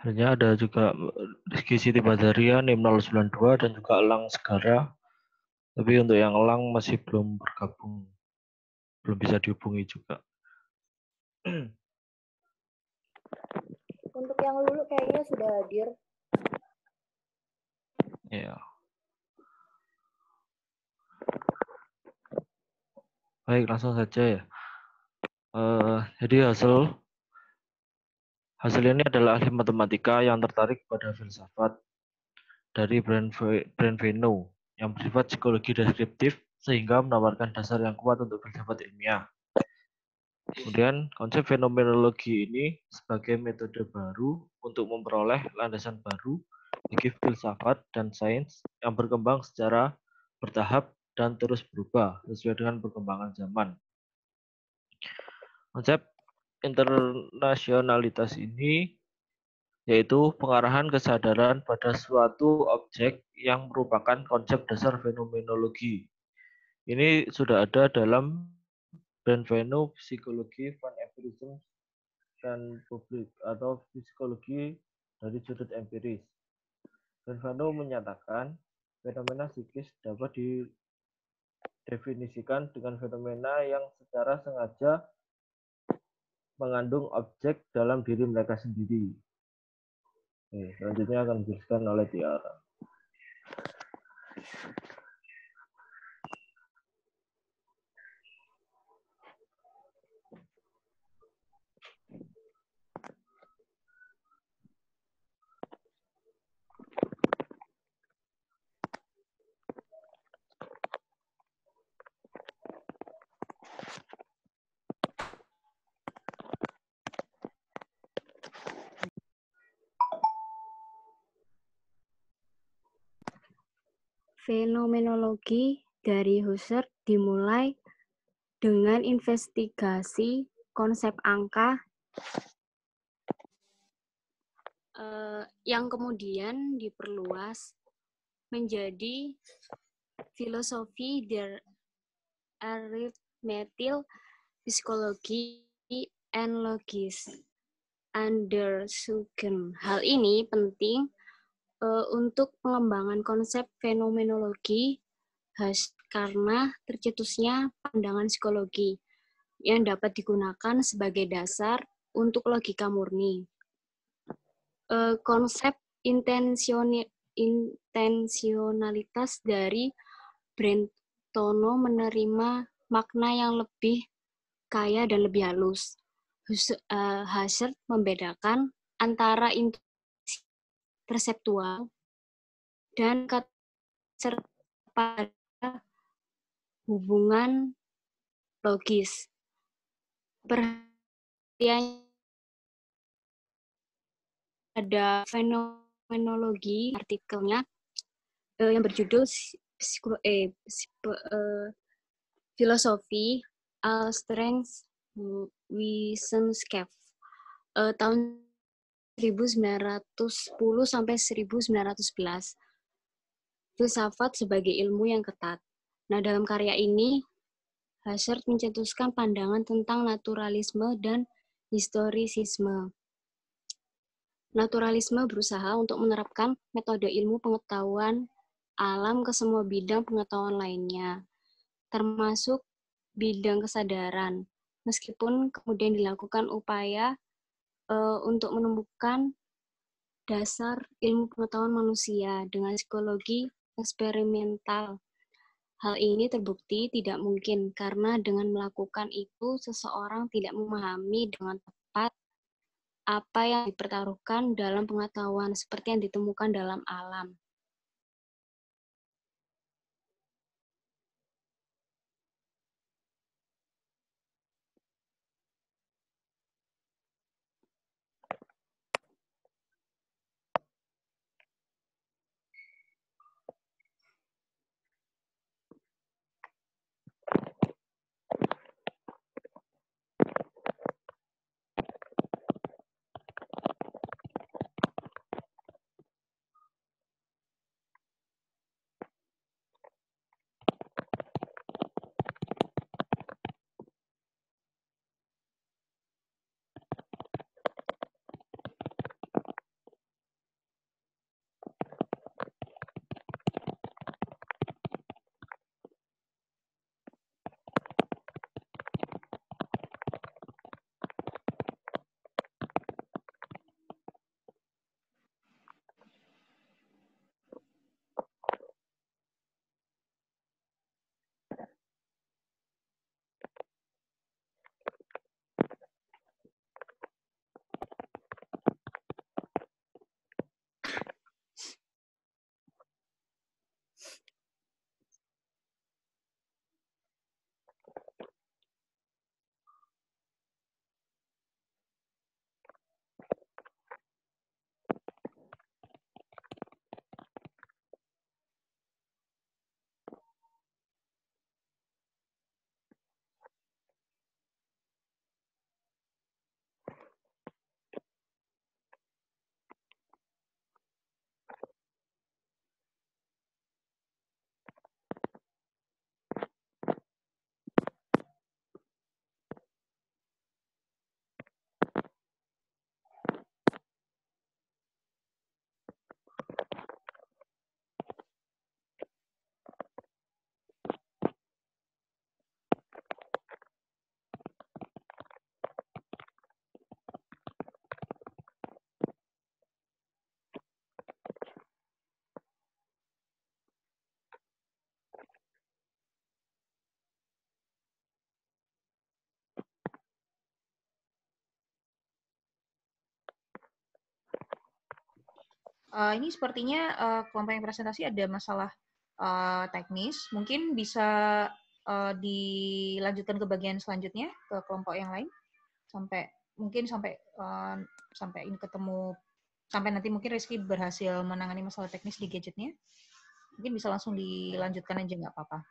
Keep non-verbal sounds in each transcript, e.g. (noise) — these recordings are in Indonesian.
Hanya ada juga Rizky Siti Badaria, NIM 092, dan juga Elang Segara. Tapi untuk yang Elang masih belum bergabung. Belum bisa dihubungi juga. Untuk yang Lulu kayaknya sudah hadir. Ya. Yeah. Baik, langsung saja ya. Uh, jadi hasil Hasil ini adalah ahli matematika yang tertarik pada filsafat dari Brand Venu yang bersifat psikologi deskriptif sehingga menawarkan dasar yang kuat untuk filsafat ilmiah. Kemudian konsep fenomenologi ini sebagai metode baru untuk memperoleh landasan baru bagi filsafat dan sains yang berkembang secara bertahap dan terus berubah sesuai dengan perkembangan zaman. Konsep internasionalitas ini yaitu pengarahan kesadaran pada suatu objek yang merupakan konsep dasar fenomenologi. Ini sudah ada dalam Benveno Psikologi van Empirism dan Publik atau Psikologi dari sudut empiris. Benveno menyatakan fenomena psikis dapat didefinisikan dengan fenomena yang secara sengaja mengandung objek dalam diri mereka sendiri. Oke, selanjutnya akan dijelaskan oleh Tiara. Fenomenologi dari Husserl dimulai dengan investigasi konsep angka uh, yang kemudian diperluas menjadi filosofi der arithmetil psikologi and logis under Sugen. Hal ini penting uh, untuk pengembangan konsep fenomenologi khas karena tercetusnya pandangan psikologi yang dapat digunakan sebagai dasar untuk logika murni. Uh, konsep intensionalitas dari Brentono menerima makna yang lebih kaya dan lebih halus. Hus, eh, membedakan antara intu perseptual dan serta hubungan logis. Perhatian ada fenomenologi artikelnya eh, yang berjudul psiko, eh, psiko, eh, filosofi Al strength Wissenschaft eh, tahun 1910 sampai 1911. Filsafat sebagai ilmu yang ketat. Nah, dalam karya ini, Hassert mencetuskan pandangan tentang naturalisme dan historisisme. Naturalisme berusaha untuk menerapkan metode ilmu pengetahuan alam ke semua bidang pengetahuan lainnya, termasuk bidang kesadaran, meskipun kemudian dilakukan upaya uh, untuk menemukan dasar ilmu pengetahuan manusia dengan psikologi eksperimental. Hal ini terbukti tidak mungkin karena dengan melakukan itu seseorang tidak memahami dengan tepat apa yang dipertaruhkan dalam pengetahuan seperti yang ditemukan dalam alam. Uh, ini sepertinya uh, kelompok yang presentasi ada masalah uh, teknis. Mungkin bisa uh, dilanjutkan ke bagian selanjutnya ke kelompok yang lain sampai mungkin sampai uh, sampai ini ketemu sampai nanti mungkin Rizky berhasil menangani masalah teknis di gadgetnya mungkin bisa langsung dilanjutkan aja nggak apa-apa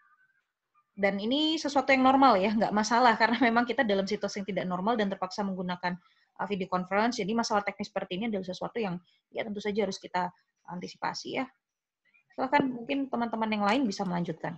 dan ini sesuatu yang normal ya nggak masalah karena memang kita dalam situasi yang tidak normal dan terpaksa menggunakan Uh, video conference. Jadi masalah teknis seperti ini adalah sesuatu yang ya tentu saja harus kita antisipasi ya. Silahkan mungkin teman-teman yang lain bisa melanjutkan.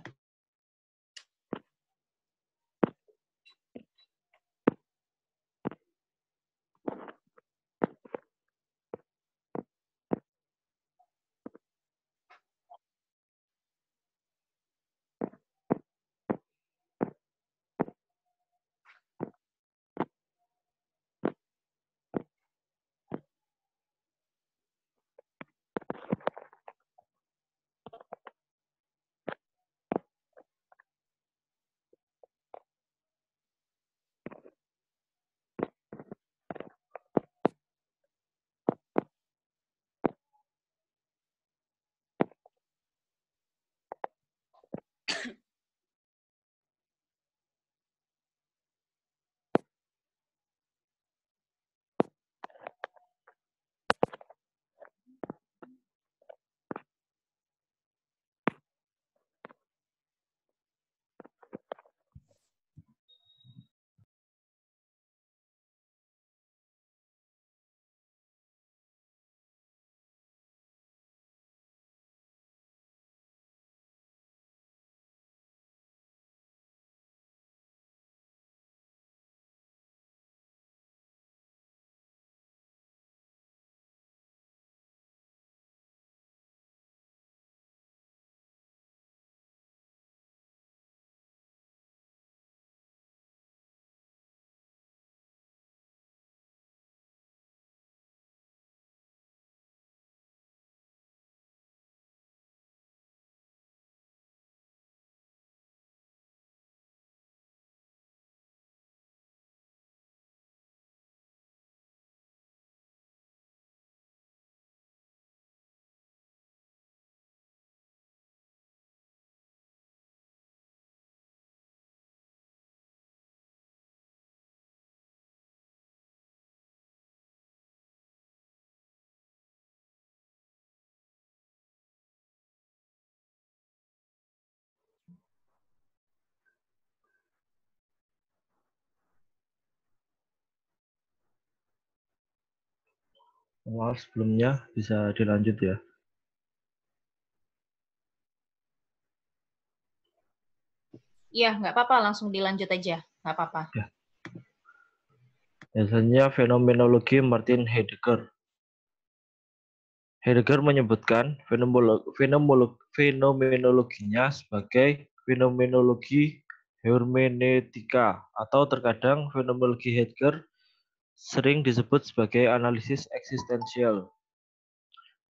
awal sebelumnya bisa dilanjut ya. Iya, nggak apa-apa, langsung dilanjut aja, nggak apa-apa. Ya. Biasanya fenomenologi Martin Heidegger. Heidegger menyebutkan fenomenologinya sebagai fenomenologi hermeneutika atau terkadang fenomenologi Heidegger sering disebut sebagai analisis eksistensial.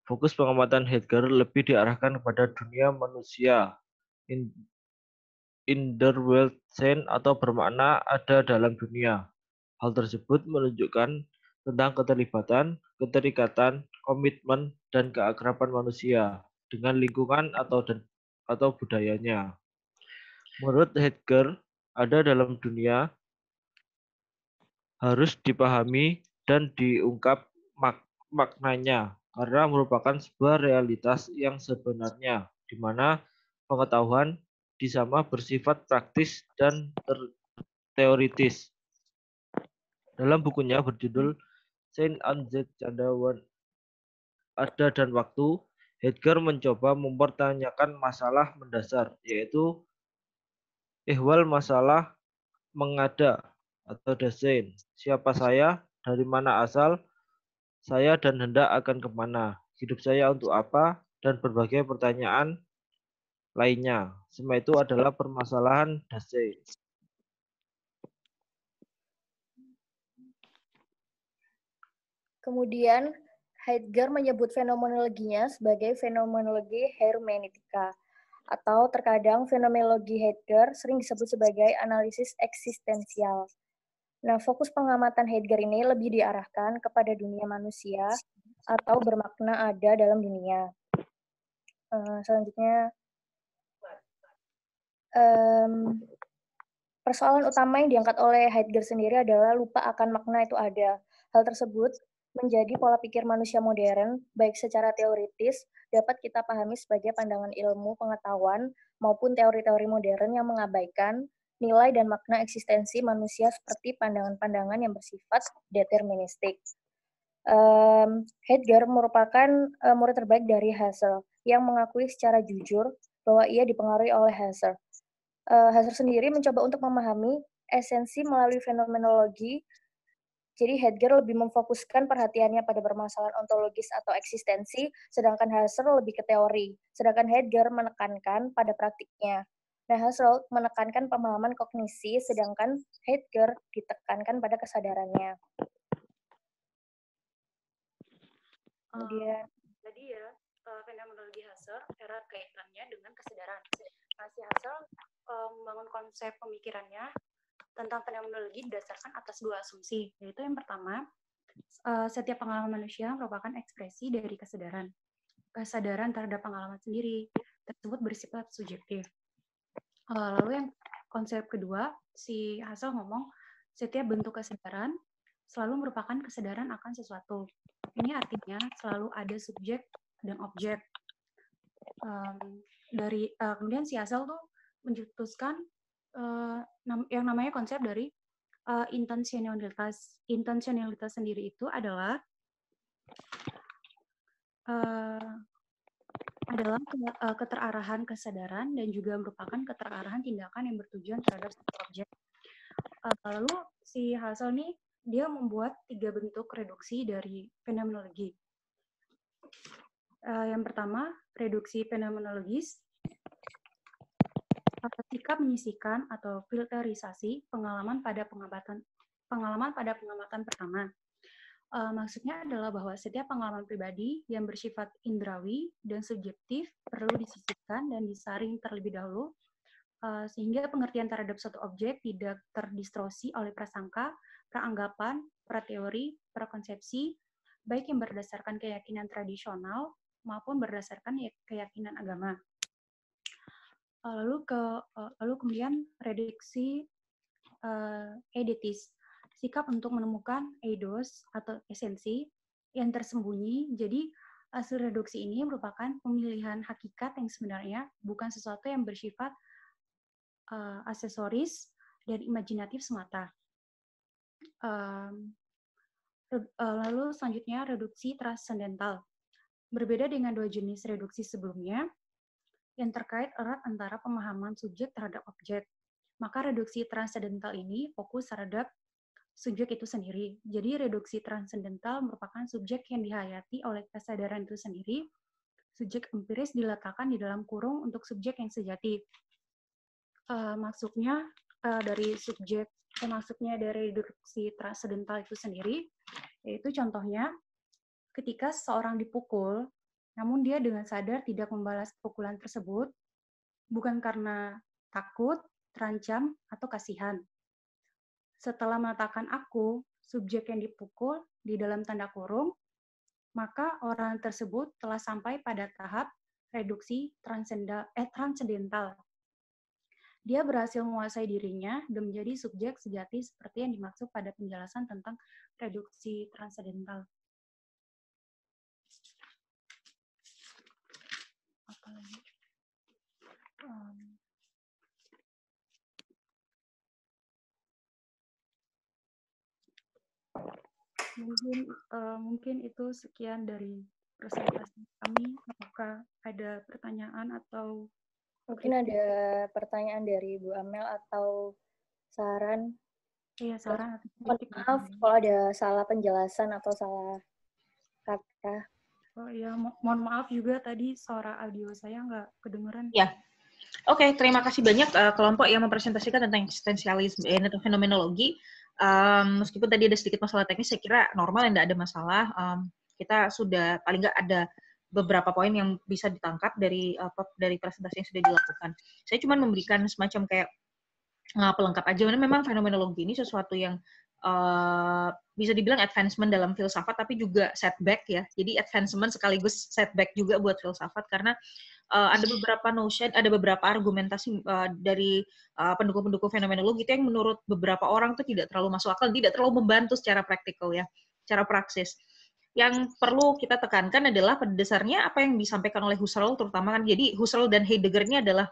Fokus pengamatan Heidegger lebih diarahkan kepada dunia manusia, in, in the world sense atau bermakna ada dalam dunia. Hal tersebut menunjukkan tentang keterlibatan, keterikatan, komitmen, dan keakraban manusia dengan lingkungan atau dan, atau budayanya. Menurut Heidegger, ada dalam dunia harus dipahami dan diungkap mak maknanya karena merupakan sebuah realitas yang sebenarnya di mana pengetahuan disama bersifat praktis dan teoritis. Dalam bukunya berjudul Saint Anzet Candawan Ada dan Waktu, Edgar mencoba mempertanyakan masalah mendasar, yaitu ihwal masalah mengada atau desain. Siapa saya? Dari mana asal? Saya dan hendak akan kemana? Hidup saya untuk apa? Dan berbagai pertanyaan lainnya. Semua itu adalah permasalahan desain. Kemudian Heidegger menyebut fenomenologinya sebagai fenomenologi hermeneutika atau terkadang fenomenologi Heidegger sering disebut sebagai analisis eksistensial. Nah, fokus pengamatan Heidegger ini lebih diarahkan kepada dunia manusia atau bermakna ada dalam dunia. Uh, selanjutnya, um, persoalan utama yang diangkat oleh Heidegger sendiri adalah lupa akan makna itu ada. Hal tersebut menjadi pola pikir manusia modern, baik secara teoritis dapat kita pahami sebagai pandangan ilmu pengetahuan maupun teori-teori modern yang mengabaikan nilai dan makna eksistensi manusia seperti pandangan-pandangan yang bersifat deterministik. Um, Heidegger merupakan uh, murid terbaik dari Husserl yang mengakui secara jujur bahwa ia dipengaruhi oleh Husserl. Uh, Husserl sendiri mencoba untuk memahami esensi melalui fenomenologi. Jadi Heidegger lebih memfokuskan perhatiannya pada permasalahan ontologis atau eksistensi, sedangkan Husserl lebih ke teori. Sedangkan Heidegger menekankan pada praktiknya. Nah, Husserl menekankan pemahaman kognisi, sedangkan Heidegger ditekankan pada kesadarannya. Kemudian, um, tadi ya, eh, fenomenologi Husserl erat kaitannya dengan kesadaran. Nah, si membangun um, eh, membangun konsep pemikirannya tentang fenomenologi didasarkan atas dua asumsi, yaitu yang pertama, uh, setiap pengalaman manusia merupakan ekspresi dari kesadaran. Kesadaran terhadap pengalaman sendiri tersebut bersifat subjektif. Eh, lalu yang konsep kedua si Hasel ngomong setiap bentuk kesadaran selalu merupakan kesadaran akan sesuatu. Ini artinya selalu ada subjek dan objek. Um, dari uh, kemudian si Hasel tuh mencetuskan uh, eh, nam yang namanya konsep dari uh, intensionalitas. Intensionalitas sendiri itu adalah uh, adalah eh, keterarahan kesadaran dan juga merupakan keterarahan tindakan yang bertujuan terhadap satu objek. Eh, lalu si Hasel nih dia membuat tiga bentuk reduksi dari fenomenologi. Eh, yang pertama, reduksi fenomenologis. Ketika menyisikan atau filterisasi pengalaman pada pengamatan pengalaman pada pengamatan pertama. Uh, maksudnya adalah bahwa setiap pengalaman pribadi yang bersifat indrawi dan subjektif perlu disisipkan dan disaring terlebih dahulu uh, sehingga pengertian terhadap suatu objek tidak terdistorsi oleh prasangka, peranggapan, prateori, prakonsepsi, baik yang berdasarkan keyakinan tradisional maupun berdasarkan ya, keyakinan agama. Eh, lalu ke lalu kemudian prediksi uh, editis sikap untuk menemukan eidos atau esensi yang tersembunyi. Jadi hasil eh, reduksi ini merupakan pemilihan hakikat yang sebenarnya bukan sesuatu yang bersifat uh, aksesoris dan imajinatif semata. Um, lalu selanjutnya reduksi transcendental. Berbeda dengan dua jenis reduksi sebelumnya, yang terkait erat antara pemahaman subjek terhadap objek. Maka reduksi transcendental ini fokus terhadap subjek itu sendiri. Jadi reduksi transendental merupakan subjek yang dihayati oleh kesadaran itu sendiri. Subjek empiris diletakkan di dalam kurung untuk subjek yang sejati. Uh, maksudnya uh, dari subjek, eh, maksudnya dari reduksi transendental itu sendiri, yaitu contohnya ketika seorang dipukul, namun dia dengan sadar tidak membalas pukulan tersebut, bukan karena takut, terancam, atau kasihan, setelah meletakkan aku, subjek yang dipukul di dalam tanda kurung, maka orang tersebut telah sampai pada tahap reduksi transenda, eh, transcendental Dia berhasil menguasai dirinya dan menjadi subjek sejati seperti yang dimaksud pada penjelasan tentang reduksi transcendental mungkin uh, mungkin itu sekian dari presentasi kami. Apakah ada pertanyaan atau mungkin ada pertanyaan dari Bu Amel atau saran? Iya saran. Maaf kalau ada salah penjelasan atau salah kata. Oh iya, Mo mohon maaf juga tadi suara audio saya nggak kedengeran. ya Oke, okay, terima kasih banyak uh, kelompok yang mempresentasikan tentang eksistensialisme atau eh, fenomenologi um, meskipun tadi ada sedikit masalah teknis, saya kira normal yang tidak ada masalah. Um, kita sudah paling nggak ada beberapa poin yang bisa ditangkap dari apa dari presentasi yang sudah dilakukan. Saya cuma memberikan semacam kayak uh, pelengkap aja karena memang fenomenologi ini sesuatu yang Eh, bisa dibilang advancement dalam filsafat tapi juga setback ya. Jadi advancement sekaligus setback juga buat filsafat karena uh, ada beberapa notion, ada beberapa argumentasi uh, dari pendukung pendukung-pendukung fenomenologi itu yang menurut beberapa orang tuh tidak terlalu masuk akal, tidak terlalu membantu secara praktikal ya, secara praksis. Yang perlu kita tekankan adalah pada dasarnya apa yang disampaikan oleh Husserl terutama kan jadi Husserl dan Heidegger ini adalah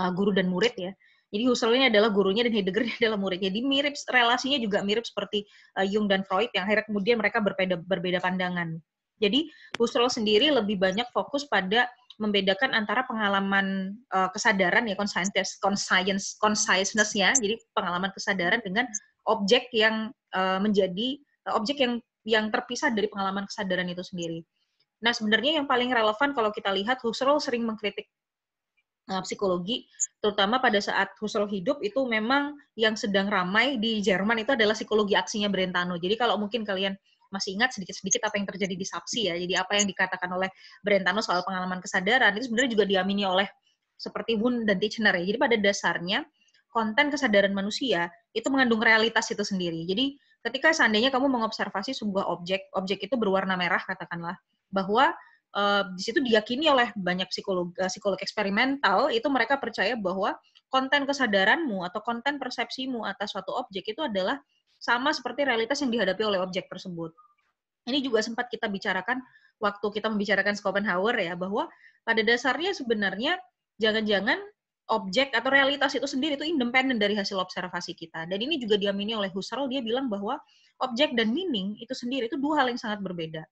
uh, guru dan murid ya. Jadi Husserl ini adalah gurunya dan Heidegger ini (laughs) adalah muridnya. Jadi mirip relasinya juga mirip seperti eh, Jung dan Freud yang akhirnya kemudian mereka berbeda berbeda pandangan. Jadi Husserl sendiri lebih banyak fokus pada membedakan antara pengalaman uh, kesadaran ya conscientious conscience consciousness ya. Jadi pengalaman kesadaran dengan objek yang uh, menjadi objek yang yang terpisah dari pengalaman kesadaran itu sendiri. Nah, sebenarnya yang paling relevan kalau kita lihat Husserl sering mengkritik Eh, psikologi, terutama pada saat Husserl hidup itu memang yang sedang ramai di Jerman itu adalah psikologi aksinya Brentano. Jadi kalau mungkin kalian masih ingat sedikit-sedikit apa yang terjadi di Sapsi ya, jadi apa yang dikatakan oleh Brentano soal pengalaman kesadaran itu sebenarnya juga diamini oleh seperti Wundt dan Tichener. ya. Jadi pada dasarnya konten kesadaran manusia itu mengandung realitas itu sendiri. Jadi ketika seandainya kamu mengobservasi sebuah objek, objek itu berwarna merah katakanlah, bahwa Eh, di situ diyakini oleh banyak psikolog eh, psikolog eksperimental itu mereka percaya bahwa konten kesadaranmu atau konten persepsimu atas suatu objek itu adalah sama seperti realitas yang dihadapi oleh objek tersebut. Ini juga sempat kita bicarakan waktu kita membicarakan Schopenhauer ya bahwa pada dasarnya sebenarnya jangan-jangan objek atau realitas itu sendiri itu independen dari hasil observasi kita. Dan ini juga diamini oleh Husserl, dia bilang bahwa objek dan meaning itu sendiri itu dua hal yang sangat berbeda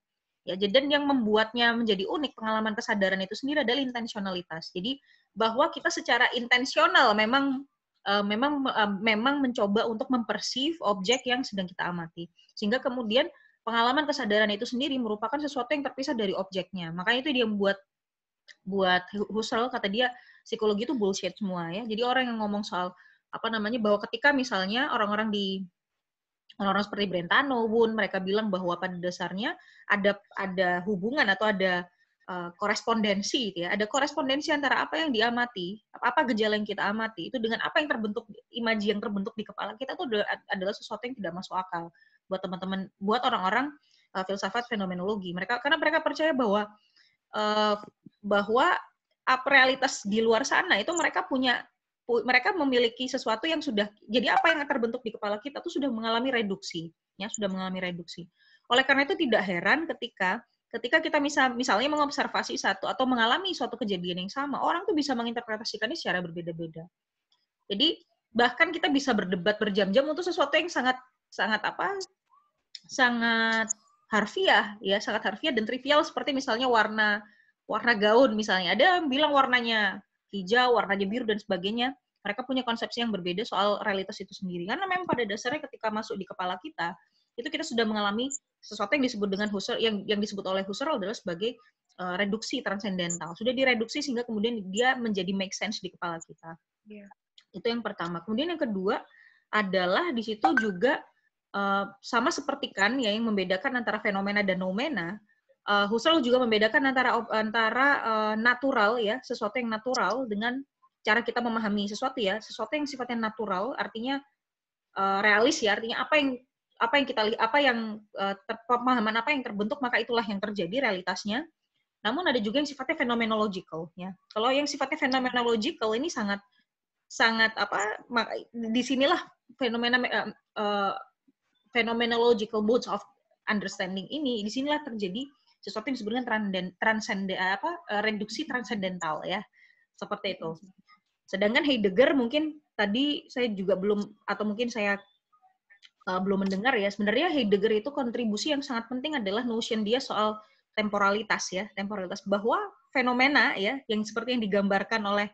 ya dan yang membuatnya menjadi unik pengalaman kesadaran itu sendiri adalah intensionalitas jadi bahwa kita secara intensional memang uh, memang uh, memang mencoba untuk mempersif objek yang sedang kita amati sehingga kemudian pengalaman kesadaran itu sendiri merupakan sesuatu yang terpisah dari objeknya makanya itu dia membuat buat Husserl kata dia psikologi itu bullshit semua ya jadi orang yang ngomong soal apa namanya bahwa ketika misalnya orang-orang di orang-orang seperti Brentano, pun mereka bilang bahwa pada dasarnya ada ada hubungan atau ada uh, korespondensi, gitu ya. Ada korespondensi antara apa yang diamati, apa, apa gejala yang kita amati, itu dengan apa yang terbentuk imaji yang terbentuk di kepala kita itu adalah sesuatu yang tidak masuk akal buat teman-teman, buat orang-orang uh, filsafat fenomenologi. Mereka karena mereka percaya bahwa uh, bahwa realitas di luar sana itu mereka punya mereka memiliki sesuatu yang sudah jadi apa yang terbentuk di kepala kita tuh sudah mengalami reduksi ya sudah mengalami reduksi oleh karena itu tidak heran ketika ketika kita misal misalnya mengobservasi satu atau mengalami suatu kejadian yang sama orang tuh bisa menginterpretasikannya secara berbeda-beda jadi bahkan kita bisa berdebat berjam-jam untuk sesuatu yang sangat sangat apa sangat harfiah ya sangat harfiah dan trivial seperti misalnya warna warna gaun misalnya ada yang bilang warnanya hijau, warnanya biru dan sebagainya. Mereka punya konsepsi yang berbeda soal realitas itu sendiri. Karena memang pada dasarnya ketika masuk di kepala kita, itu kita sudah mengalami sesuatu yang disebut dengan Husserl yang yang disebut oleh Husserl adalah sebagai uh, reduksi transendental. Sudah direduksi sehingga kemudian dia menjadi make sense di kepala kita. Yeah. Itu yang pertama. Kemudian yang kedua adalah di situ juga uh, sama seperti kan ya yang membedakan antara fenomena dan nomena uh, Husserl juga membedakan antara antara uh, natural ya, sesuatu yang natural dengan cara kita memahami sesuatu ya, sesuatu yang sifatnya natural artinya uh, realis ya, artinya apa yang apa yang kita apa yang uh, pemahaman apa yang terbentuk maka itulah yang terjadi realitasnya. Namun ada juga yang sifatnya fenomenological ya. Kalau yang sifatnya fenomenological ini sangat sangat apa di sinilah fenomena uh, uh, modes of understanding ini di sinilah terjadi sesuatu yang sebenarnya transenden apa e, reduksi transendental ya seperti itu. Sedangkan Heidegger mungkin tadi saya juga belum atau mungkin saya uh, belum mendengar ya sebenarnya Heidegger itu kontribusi yang sangat penting adalah notion dia soal temporalitas ya temporalitas bahwa fenomena ya yang seperti yang digambarkan oleh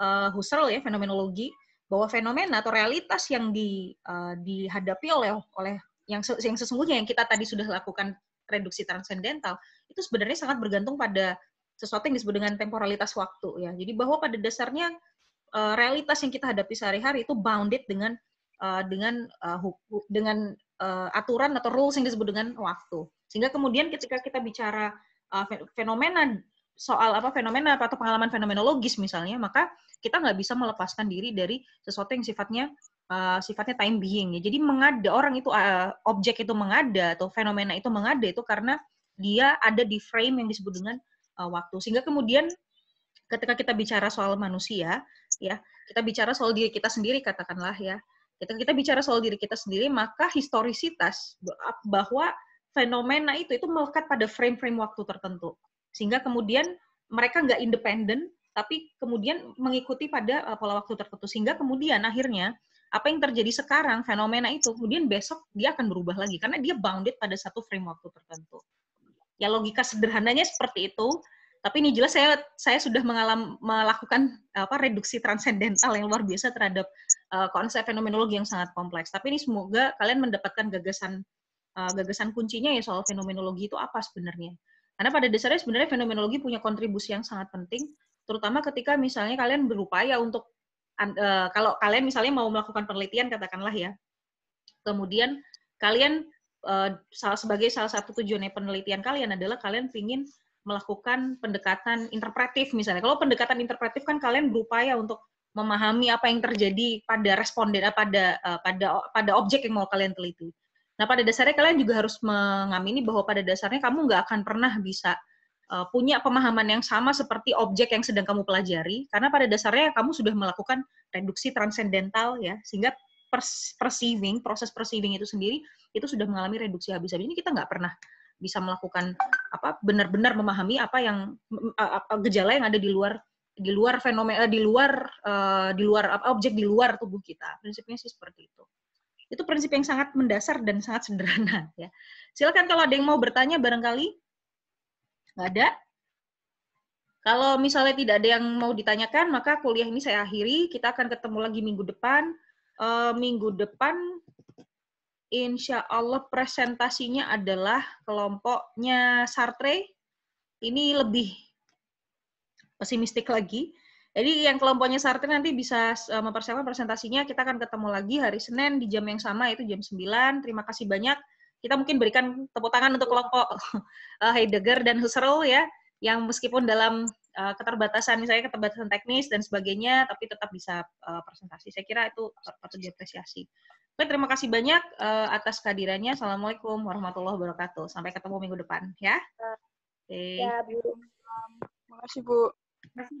uh, Husserl ya fenomenologi bahwa fenomena atau realitas yang di, uh, dihadapi oleh oleh yang, yang sesungguhnya yang kita tadi sudah lakukan reduksi transendental itu sebenarnya sangat bergantung pada sesuatu yang disebut dengan temporalitas waktu ya. Jadi bahwa pada dasarnya eh, realitas yang kita hadapi sehari-hari itu bounded dengan eh, dengan eh, dengan aturan atau rules yang disebut dengan waktu. Sehingga kemudian ketika kita bicara fenomena soal apa fenomena atau pengalaman fenomenologis misalnya, maka kita nggak bisa melepaskan diri dari sesuatu yang sifatnya uh, sifatnya time being ya. Jadi mengada orang itu uh, objek itu mengada atau fenomena itu mengada itu karena dia ada di frame yang disebut dengan uh, waktu. Sehingga kemudian ketika kita bicara soal manusia ya, kita bicara soal diri kita sendiri katakanlah ya. Ketika kita bicara soal diri kita sendiri maka historisitas bahwa fenomena itu itu melekat pada frame-frame waktu tertentu. Sehingga kemudian mereka nggak independen tapi kemudian mengikuti pada pola waktu tertentu sehingga kemudian akhirnya apa yang terjadi sekarang fenomena itu kemudian besok dia akan berubah lagi karena dia bounded pada satu frame waktu tertentu ya logika sederhananya seperti itu tapi ini jelas saya saya sudah mengalam, melakukan apa reduksi transendental yang luar biasa terhadap uh, konsep fenomenologi yang sangat kompleks tapi ini semoga kalian mendapatkan gagasan uh, gagasan kuncinya ya soal fenomenologi itu apa sebenarnya karena pada dasarnya sebenarnya fenomenologi punya kontribusi yang sangat penting terutama ketika misalnya kalian berupaya untuk Eh, kalau kalian misalnya mau melakukan penelitian katakanlah ya kemudian kalian uh, sebagai salah satu tujuannya penelitian kalian adalah kalian ingin melakukan pendekatan interpretif misalnya kalau pendekatan interpretif kan kalian berupaya untuk memahami apa yang terjadi pada responden eh, pada uh, pada pada objek yang mau kalian teliti nah pada dasarnya kalian juga harus mengamini bahwa pada dasarnya kamu nggak akan pernah bisa uh, punya pemahaman yang sama seperti objek yang sedang kamu pelajari karena pada dasarnya kamu sudah melakukan reduksi transendental ya sehingga perceiving proses perceiving itu sendiri itu sudah mengalami reduksi habis-habis ini kita nggak pernah bisa melakukan apa benar-benar memahami apa yang uh, gejala yang ada di luar di luar fenomena eh, di luar uh, di luar apa objek di luar tubuh kita prinsipnya sih seperti itu itu prinsip yang sangat mendasar dan sangat sederhana (laughs) ya silakan kalau ada yang mau bertanya barangkali Nggak ada? Kalau misalnya tidak ada yang mau ditanyakan, maka kuliah ini saya akhiri. Kita akan ketemu lagi minggu depan. E, minggu depan, insya Allah presentasinya adalah kelompoknya Sartre. Ini lebih pesimistik lagi. Jadi yang kelompoknya Sartre nanti bisa eh, mempersiapkan presentasinya. Kita akan ketemu lagi hari Senin di jam yang sama, yaitu jam 9. Terima kasih banyak kita mungkin berikan tepuk tangan untuk kelompok (laughs) eh, Heidegger dan Husserl ya, yang meskipun dalam eh, keterbatasan misalnya keterbatasan teknis dan sebagainya, tapi tetap bisa eh, presentasi. Saya kira itu patut diapresiasi. Oke, terima kasih banyak atas kehadirannya. Assalamualaikum warahmatullahi wabarakatuh. Sampai ketemu minggu depan ya. Oke. Okay. Ya, Bu. terima kasih, Bu.